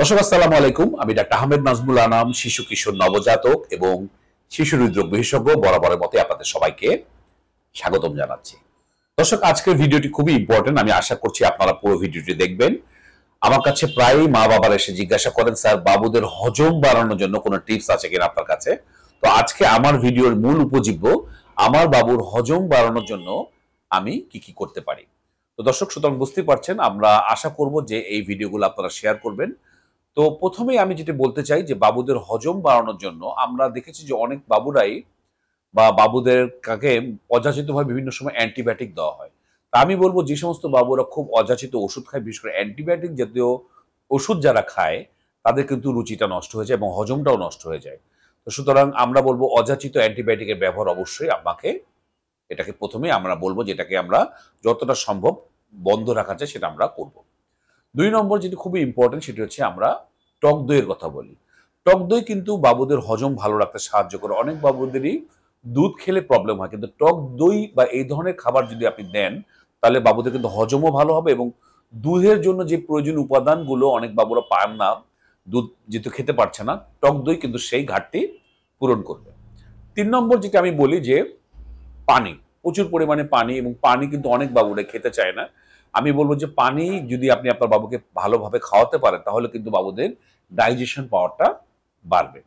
দর্শক আসসালাম আলাইকুম আমি ডাক্তার আহমেদ নাজমুল আনাম শিশু কিশোর নবজাতক এবং শিশু হৃদরোগ বিশেষজ্ঞ বরাবরের মতে আপনাদের সবাইকে স্বাগতম জানাচ্ছি দর্শক আজকের ভিডিওটি খুবই ইম্পর্টেন্ট আমি আশা করছি আপনারা পুরো ভিডিওটি দেখবেন আমার কাছে প্রায়ই মা বাবার এসে জিজ্ঞাসা করেন স্যার বাবুদের হজম বাড়ানোর জন্য কোনো টিপস আছে কিনা আপনার কাছে তো আজকে আমার ভিডিওর মূল উপজীব্য আমার বাবুর হজম বাড়ানোর জন্য আমি কি কি করতে পারি তো দর্শক সুতরাং বুঝতে পারছেন আমরা আশা করব যে এই ভিডিওগুলো আপনারা শেয়ার করবেন তো প্রথমেই আমি যেটা বলতে চাই যে বাবুদের হজম বাড়ানোর জন্য আমরা দেখেছি যে অনেক বাবুরাই বা বাবুদের কাকে অযাচিতভাবে বিভিন্ন সময় অ্যান্টিবায়োটিক দেওয়া হয় তা আমি বলবো যে সমস্ত বাবুরা খুব অযাচিত ওষুধ খায় বিশেষ করে অ্যান্টিবায়োটিক জাতীয় ওষুধ যারা খায় তাদের কিন্তু রুচিটা নষ্ট হয়ে যায় এবং হজমটাও নষ্ট হয়ে যায় তো সুতরাং আমরা বলবো অযাচিত অ্যান্টিবায়োটিকের ব্যবহার অবশ্যই আমাকে এটাকে প্রথমে আমরা বলবো যেটাকে আমরা যতটা সম্ভব বন্ধ রাখা যায় সেটা আমরা করব দুই নম্বর যেটি খুবই ইম্পর্টেন্ট সেটি হচ্ছে আমরা টক দইয়ের কথা বলি টক দই কিন্তু বাবুদের হজম ভালো রাখতে সাহায্য করে অনেক বাবুদেরই দুধ খেলে প্রবলেম হয় কিন্তু টক দই বা এই ধরনের খাবার যদি আপনি দেন তাহলে বাবুদের কিন্তু হজমও ভালো হবে এবং দুধের জন্য যে প্রয়োজন উপাদানগুলো অনেক বাবুরা পান না দুধ যেহেতু খেতে পারছে না টক দই কিন্তু সেই ঘাটতি পূরণ করবে তিন নম্বর যেটা আমি বলি যে পানি প্রচুর পরিমাণে পানি এবং পানি কিন্তু অনেক বাবুরা খেতে চায় না আমি বলবো যে পানি যদি আপনি আপনার বাবুকে ভালোভাবে খাওয়াতে পারেন তাহলে কিন্তু বাবুদের ডাইজেশন পাওয়ারটা বাড়বে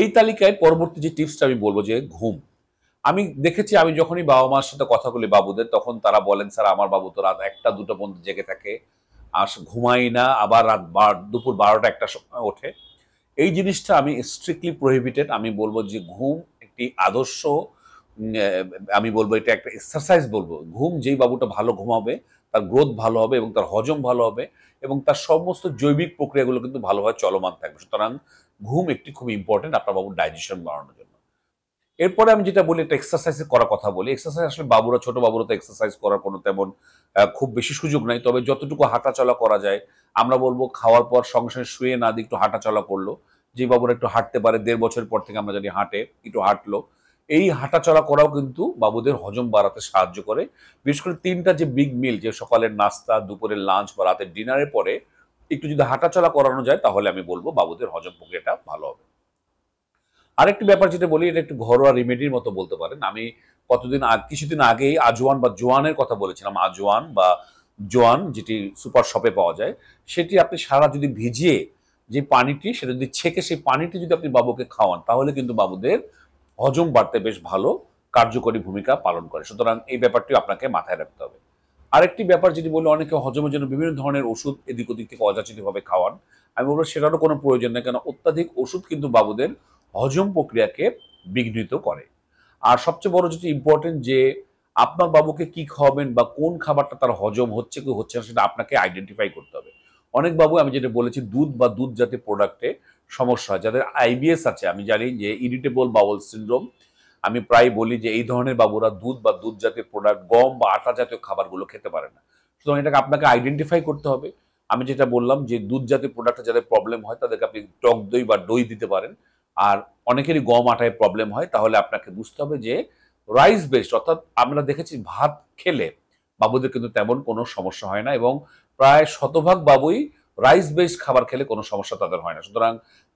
এই তালিকায় পরবর্তী যে টিপসটা আমি বলবো যে ঘুম আমি দেখেছি আমি যখনই বাবা মার সাথে কথা বলি বাবুদের তখন তারা বলেন স্যার আমার বাবু তো রাত একটা দুটো পর্যন্ত জেগে থাকে আর ঘুমাই না আবার রাত দুপুর বারোটা একটা সময় ওঠে এই জিনিসটা আমি স্ট্রিক্টলি প্রহিবিটেড আমি বলবো যে ঘুম একটি আদর্শ আমি বলবো এটা একটা এক্সারসাইজ বলবো ঘুম যেই বাবুটা ভালো ঘুমাবে তার গ্রোথ ভালো হবে এবং তার হজম ভালো হবে এবং তার সমস্ত জৈবিক প্রক্রিয়াগুলো কিন্তু ভালোভাবে চলমান থাকবে সুতরাং ঘুম একটি খুব ইম্পর্টেন্ট আপনার বাবুর ডাইজেশন বাড়ানোর জন্য এরপরে আমি যেটা বলি একটা এক্সারসাইজ করার কথা বলি এক্সারসাইজ আসলে বাবুরা ছোটো বাবুরা তো এক্সারসাইজ করার কোনো তেমন খুব বেশি সুযোগ নাই তবে যতটুকু হাঁটাচলা করা যায় আমরা বলবো খাওয়ার পর সঙ্গে সঙ্গে শুয়ে না দিয়ে একটু হাঁটাচলা করলো যে বাবুরা একটু হাঁটতে পারে দেড় বছর পর থেকে আমরা জানি হাঁটে একটু হাঁটলো এই হাঁটাচলা করাও কিন্তু বাবুদের হজম বাড়াতে সাহায্য করে বিশেষ করে তিনটা যে বিগ মিল যে সকালের নাস্তা দুপুরের লাঞ্চ বা রাতের ডিনারের পরে একটু যদি হাঁটাচলা করানো যায় তাহলে আমি বলবো বাবুদের হজম প্রক্রিয়াটা ভালো হবে আরেকটি ব্যাপার যেটা বলি এটা একটু ঘরোয়া রেমেডির মতো বলতে পারেন আমি কতদিন আগে কিছুদিন আগেই আজওয়ান বা জোয়ানের কথা বলেছিলাম আজওয়ান বা জোয়ান যেটি সুপার শপে পাওয়া যায় সেটি আপনি সারা যদি ভিজিয়ে যে পানিটি সেটা যদি ছেঁকে সেই পানিটি যদি আপনি বাবুকে খাওয়ান তাহলে কিন্তু বাবুদের হজম বাড়তে বেশ ভালো কার্যকরী ভূমিকা পালন করে সুতরাং এই ব্যাপারটি আপনাকে মাথায় রাখতে হবে আরেকটি ব্যাপার যেটি বললো অনেকে হজমের জন্য বিভিন্ন ধরনের ওষুধ এদিক ওদিক থেকে অযাচিতভাবে খাওয়ান আমি বলবো সেটারও কোনো প্রয়োজন নেই কেন অত্যাধিক ওষুধ কিন্তু বাবুদের হজম প্রক্রিয়াকে বিঘ্নিত করে আর সবচেয়ে বড় যেটি ইম্পর্টেন্ট যে আপনার বাবুকে কি খাওয়াবেন বা কোন খাবারটা তার হজম হচ্ছে কি হচ্ছে না সেটা আপনাকে আইডেন্টিফাই করতে হবে অনেক বাবু আমি যেটা বলেছি দুধ বা দুধ জাতীয় প্রোডাক্টে সমস্যা হয় যাদের আইবিএস আছে আমি জানি যে ইরিটেবল বাউল সিন্ড্রোম আমি প্রায় বলি যে এই ধরনের বাবুরা দুধ বা দুধ জাতীয় প্রোডাক্ট গম বা আটা জাতীয় খাবারগুলো খেতে পারে না সুতরাং এটাকে আপনাকে আইডেন্টিফাই করতে হবে আমি যেটা বললাম যে দুধ জাতীয় প্রোডাক্টে যাদের প্রবলেম হয় তাদেরকে আপনি টক দই বা দই দিতে পারেন আর অনেকেরই গম আটায় প্রবলেম হয় তাহলে আপনাকে বুঝতে হবে যে রাইস বেস্ট অর্থাৎ আমরা দেখেছি ভাত খেলে বাবুদের কিন্তু তেমন কোনো সমস্যা হয় না এবং প্রায় শতভাগ বাবুই রাইস বেসড খাবার খেলে কোনো সমস্যা তাদের হয় না সুতরাং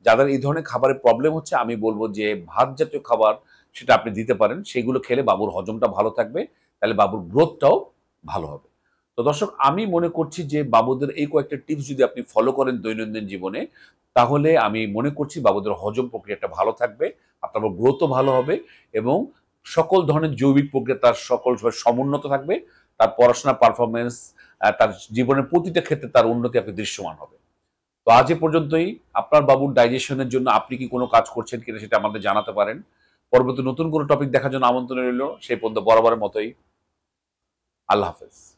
যাদের এই ধরনের খাবারের প্রবলেম হচ্ছে আমি বলবো যে ভাত জাতীয় খাবার সেটা আপনি দিতে পারেন সেগুলো খেলে বাবুর হজমটা ভালো থাকবে তাহলে বাবুর গ্রোথটাও ভালো হবে তো দর্শক আমি মনে করছি যে বাবুদের এই কয়েকটা টিপস যদি আপনি ফলো করেন দৈনন্দিন জীবনে তাহলে আমি মনে করছি বাবুদের হজম প্রক্রিয়াটা ভালো থাকবে আপনার গ্রোথও ভালো হবে এবং সকল ধরনের জৈবিক প্রক্রিয়া তার সকল সমুন্নত থাকবে তার পড়াশোনা পারফরমেন্স তার জীবনের প্রতিটা ক্ষেত্রে তার উন্নতি আপনি দৃশ্যমান হবে তো আজ এ পর্যন্তই আপনার বাবুর ডাইজেশনের জন্য আপনি কি কোনো কাজ করছেন কিনা সেটা আমাদের জানাতে পারেন পরবর্তী নতুন কোনো টপিক দেখার জন্য আমন্ত্রণ রইল সেই পর্যন্ত বরাবরের মতোই আল্লাহ হাফেজ